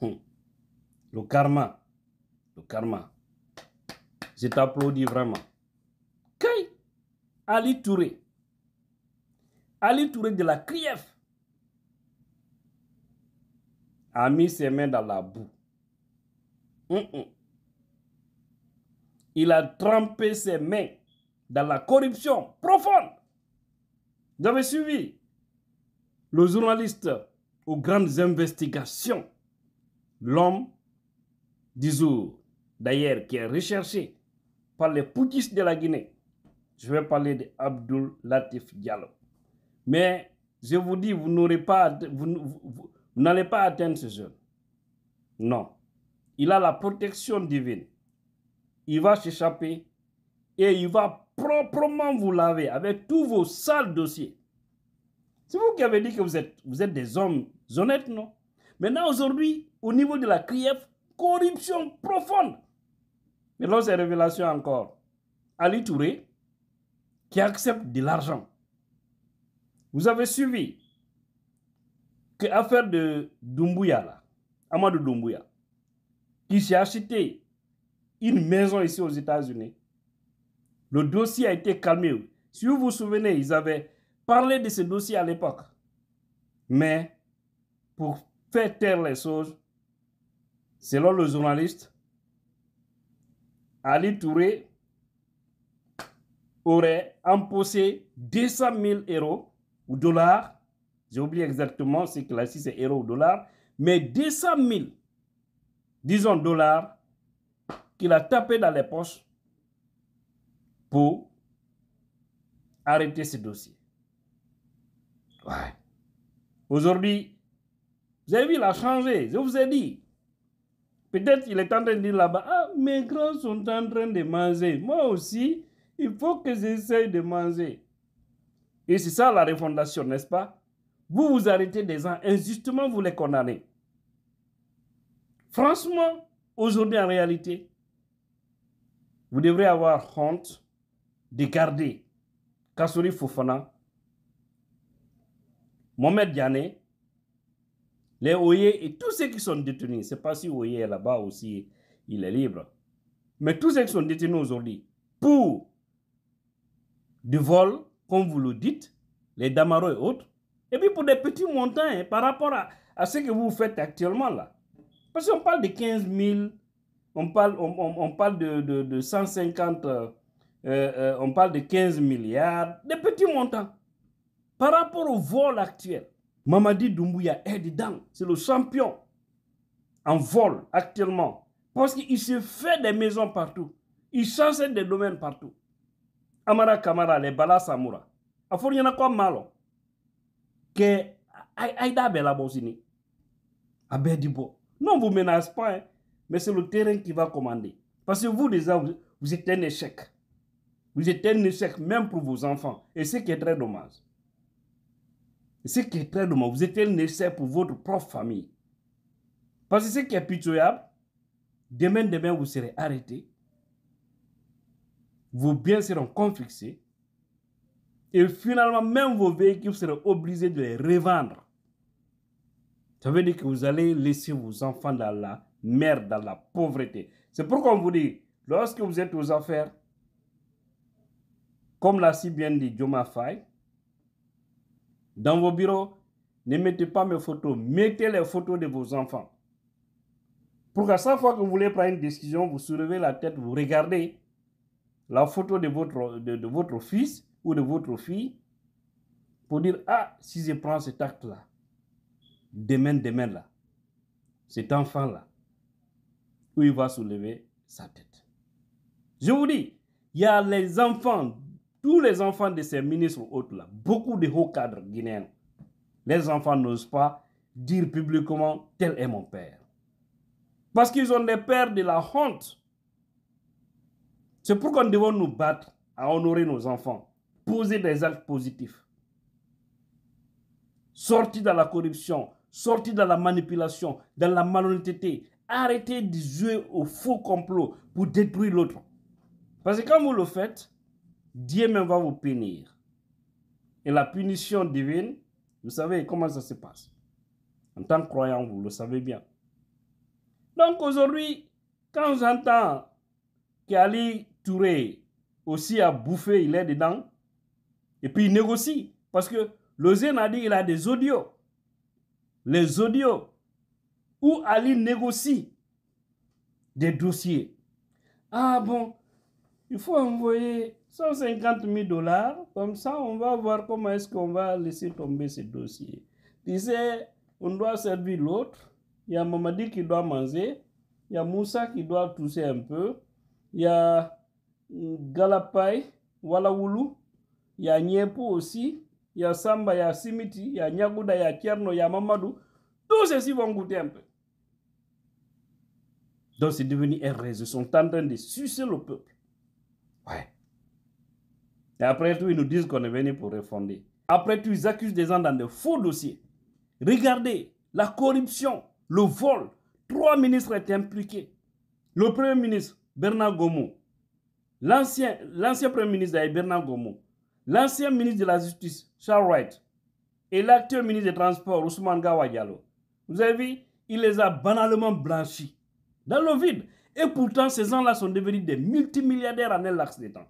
Hm. Le karma. Le karma. Je t'applaudis vraiment. Kay. Ali Touré. Ali Touré de la Kiev. a mis ses mains dans la boue. Hm, hm. Il a trempé ses mains dans la corruption profonde. J'avais suivi le journaliste aux grandes investigations l'homme du jour, d'ailleurs, qui est recherché par les poutistes de la Guinée. Je vais parler de Latif Diallo. Mais je vous dis, vous n'aurez pas, n'allez pas atteindre ce jeune. Non. Il a la protection divine. Il va s'échapper et il va proprement vous laver avec tous vos sales dossiers. C'est vous qui avez dit que vous êtes, vous êtes des hommes honnêtes, non Maintenant, aujourd'hui, au niveau de la CRIEF, corruption profonde. Mais là, ces révélation encore, Ali Touré, qui accepte de l'argent. Vous avez suivi que affaire de Doumbouya, Amadou Doumbouya, qui s'est acheté une maison ici aux États-Unis. Le dossier a été calmé. Si vous vous souvenez, ils avaient parlé de ce dossier à l'époque. Mais pour faire taire les choses, Selon le journaliste, Ali Touré aurait imposé 200 000 euros ou dollars. J'ai oublié exactement ce que c'est euros ou dollars. Mais 200 000, disons dollars, qu'il a tapé dans les poches pour arrêter ce dossier. Ouais. Aujourd'hui, vous avez vu, il a changé. Je vous ai dit, Peut-être il est en train de dire là-bas, ah, mes grands sont en train de manger. Moi aussi, il faut que j'essaye de manger. Et c'est ça la refondation, n'est-ce pas Vous vous arrêtez des gens, injustement vous les condamnez. Franchement, aujourd'hui en réalité, vous devrez avoir honte de garder Kassouri Fofana, Mohamed Yané, les Oye et tous ceux qui sont détenus, c'est pas si Oye est là-bas aussi, il est libre. Mais tous ceux qui sont détenus aujourd'hui pour du vol, comme vous le dites, les Damaro et autres, et puis pour des petits montants hein, par rapport à, ce que vous faites actuellement là. Parce qu'on parle de 15 000, on parle, on, parle de, de, 150, euh, euh, on parle de 15 milliards, des petits montants par rapport au vol actuel. Mamadi Doumbouya est dedans. C'est le champion en vol actuellement. Parce qu'il se fait des maisons partout. Il change des domaines partout. Amara Kamara, les balas Samura. y en a quoi mal. Que Aïda Bela Bosini. A on Non, vous menace pas, hein. mais c'est le terrain qui va commander. Parce que vous, déjà, vous, êtes un échec. Vous êtes un échec même pour vos enfants. Et c'est qui très dommage ce qui est très dommage, vous êtes nécessaire pour votre propre famille. Parce que ce qui est pitoyable, demain, demain, vous serez arrêté. Vos biens seront confisqués. Et finalement, même vos véhicules seront obligés de les revendre. Ça veut dire que vous allez laisser vos enfants dans la merde, dans la pauvreté. C'est pourquoi on vous dit, lorsque vous êtes aux affaires, comme l'a si bien dit Joma Faye, dans vos bureaux, ne mettez pas mes photos, mettez les photos de vos enfants. Pour qu'à chaque fois que vous voulez prendre une décision, vous soulevez la tête, vous regardez la photo de votre, de, votre fils ou de votre fille pour dire, ah, si je prends cet acte-là, demain, demain, là, cet enfant-là, où il va soulever sa tête. Je vous dis, il y a les enfants tous les enfants de ces ministres autres-là, beaucoup de hauts cadres guinéens, les enfants n'osent pas dire publiquement tel est mon père. Parce qu'ils ont des pères de la honte. C'est pourquoi nous devons nous battre à honorer nos enfants, poser des actes positifs. Sortir de la corruption, sortir de la manipulation, de la malhonnêteté. arrêter de jouer au faux complot pour détruire l'autre. Parce que quand vous le faites, Dieu même va vous punir. Et la punition divine, vous savez comment ça se passe. En tant que croyant, vous le savez bien. Donc aujourd'hui, quand j'entends qu'Ali Touré aussi a bouffé, il est dedans, et puis il négocie, parce que l'OZN a dit il a des audios. Les audios où Ali négocie des dossiers. Ah bon, il faut envoyer 150 000 dollars. Comme ça, on va voir comment est-ce qu'on va laisser tomber ce dossier. Disait, on doit servir l'autre. Il y a Mamadi qui doit manger. Il y a Moussa qui doit tousser un peu. Il y a hmm, Galapai, Walawulu, Il y a Nyepo aussi. Il y a Samba, il y a Simiti, il y a Nyaguda, il y a Tierno, il y a Mamadou. Tous ceux-ci vont goûter un peu. Donc c'est devenu un Ils sont en train de sucer le peuple. Et après tout, ils nous disent qu'on est venu pour refonder. Après tout, ils accusent des gens dans de faux dossiers. Regardez, la corruption, le vol. Trois ministres étaient impliqués. Le premier ministre, Bernard Gomo. L'ancien premier ministre, Bernard Gomo. L'ancien ministre de la Justice, Charles Wright. Et l'actuel ministre des Transports, Ousmane Gawadialo. Vous avez vu, il les a banalement blanchis dans le vide. Et pourtant, ces gens-là sont devenus des multimilliardaires en un des de temps.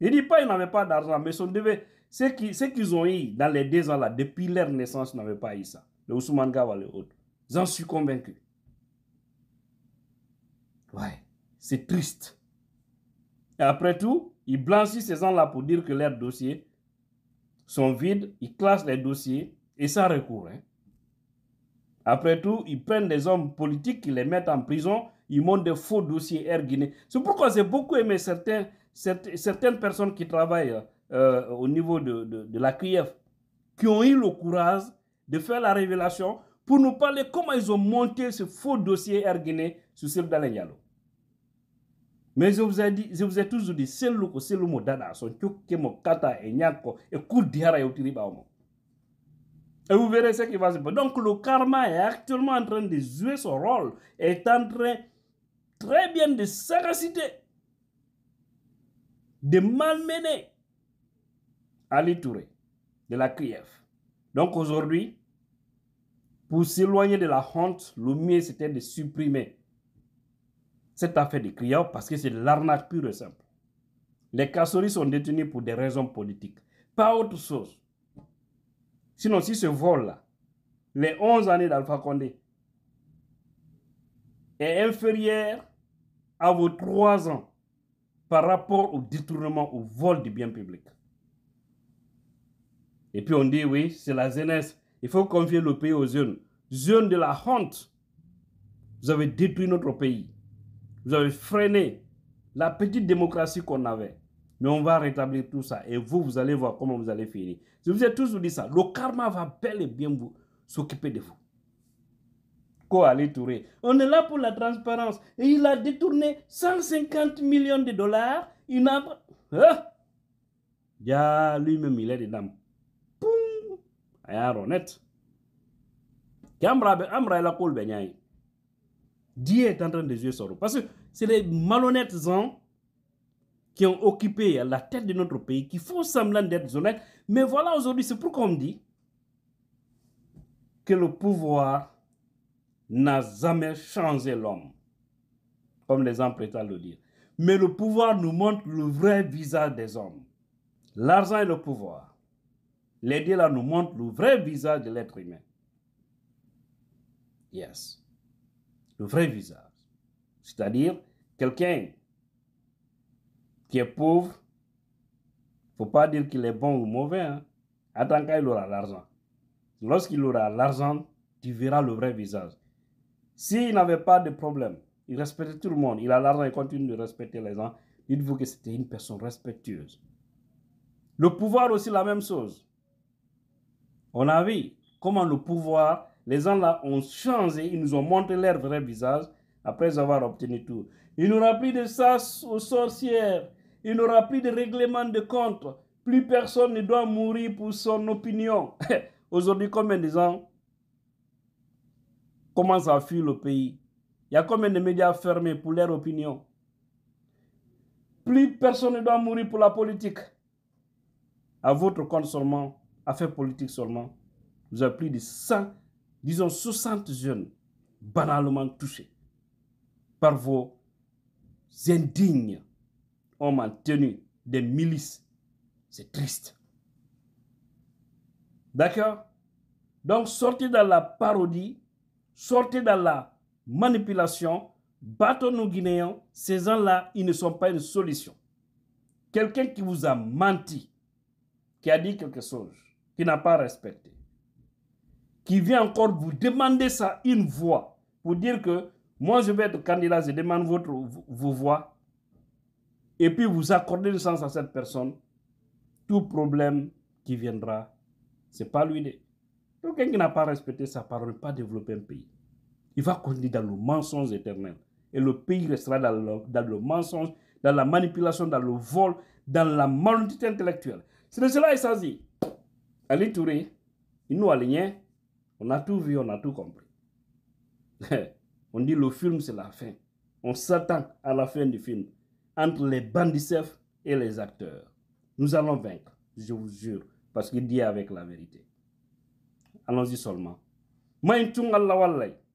Il ne dit pas qu'ils n'avaient pas d'argent, mais son devait, ce qu'ils ont eu dans les deux ans là, depuis leur naissance, ils n'avaient pas eu ça. Le Ousmane Gawa, le autres J'en suis convaincu. Ouais, c'est triste. après tout, ils blanchissent ces gens-là pour dire que leurs dossiers sont vides, ils classent les dossiers et ça recourt. Hein. Après tout, ils prennent des hommes politiques, ils les mettent en prison, ils montrent des faux dossiers Air Guinée. C'est pourquoi j'ai beaucoup aimé certains, certaines personnes qui travaillent euh, au niveau de, de, la Kiev, qui ont eu le courage de faire la révélation pour nous parler comment ils ont monté ce faux dossier Erguéné sur celle d'Alain Mais je vous ai dit, je vous ai toujours dit, c'est le c'est le mot dada, son kata et et coup et Et vous verrez ce qui va se passer. Donc le karma est actuellement en train de jouer son rôle, est en train très bien de s'agaciter de malmener Ali Touré de la Kiev. Donc aujourd'hui, pour s'éloigner de la honte, le mieux c'était de supprimer cette affaire de Kiev parce que c'est l'arnaque pure et simple. Les Kassouris sont détenus pour des raisons politiques, pas autre chose. Sinon, si ce vol-là, les 11 années d'Alpha Condé, est inférieur à vos 3 ans par rapport au détournement, au vol du bien public. Et puis on dit, oui, c'est la jeunesse. Il faut confier le pays aux jeunes. Jeunes de la honte, vous avez détruit notre pays. Vous avez freiné la petite démocratie qu'on avait. Mais on va rétablir tout ça. Et vous, vous allez voir comment vous allez finir. Si vous ai toujours dit ça. Le karma va bel et bien vous s'occuper de vous. Koali Touré. On est là pour la transparence. Et il a détourné 150 millions de dollars. Hein? Il n'a pas... Ya lui-même, il est dedans. Poum Ayar honnête. Amra la coule benyaï. Dieu est en train de jouer son rôle. Parce que c'est les malhonnêtes gens qui ont occupé la tête de notre pays, qui font semblant d'être honnêtes. Mais voilà aujourd'hui, c'est pourquoi on dit que le pouvoir n'a jamais changé l'homme, comme les hommes prétendent le dire. Mais le pouvoir nous montre le vrai visage des hommes. L'argent et le pouvoir. Les deux là nous montrent le vrai visage de l'être humain. Yes. Le vrai visage. C'est-à-dire quelqu'un qui est pauvre, il ne faut pas dire qu'il est bon ou mauvais. Hein? Attends il aura l'argent. Lorsqu'il aura l'argent, tu verras le vrai visage. S'il n'avait pas de problème, il respectait tout le monde, il a l'argent et continue de respecter les gens, dites-vous que c'était une personne respectueuse. Le pouvoir aussi, la même chose. On a vu comment le pouvoir, les gens là ont changé, ils nous ont montré leur vrai visage après avoir obtenu tout. Il a plus de sas aux sorcières, il aura plus de règlement de compte, plus personne ne doit mourir pour son opinion. Aujourd'hui, combien de gens commencent à fuir le pays. Il y a combien de médias fermés pour leur opinion Plus personne ne doit mourir pour la politique. À votre compte seulement, faire politique seulement, vous avez plus de 100, disons 60 jeunes banalement touchés par vos indignes hommes en tenue des milices. C'est triste. D'accord Donc sortez dans la parodie sortez dans la manipulation, battons nos Guinéens, ces gens-là, ils ne sont pas une solution. Quelqu'un qui vous a menti, qui a dit quelque chose, qui n'a pas respecté, qui vient encore vous demander ça une voix, pour dire que moi je vais être candidat, je demande votre, vos voix, et puis vous accordez le sens à cette personne, tout problème qui viendra, c'est pas lui. Quelqu'un qui n'a pas respecté sa parole, pas développer un pays. Il va continuer dans le mensonge éternel. Et le pays restera dans le, dans le mensonge, dans la manipulation, dans le vol, dans la malhonnêteté intellectuelle. C'est de cela qu'il s'agit. Ali Touré, il nous alignait, on a tout vu, on a tout compris. on dit le film, c'est la fin. On s'attend à la fin du film, entre les bandits et les acteurs. Nous allons vaincre, je vous jure, parce qu'il dit avec la vérité allons-y seulement. May tungal la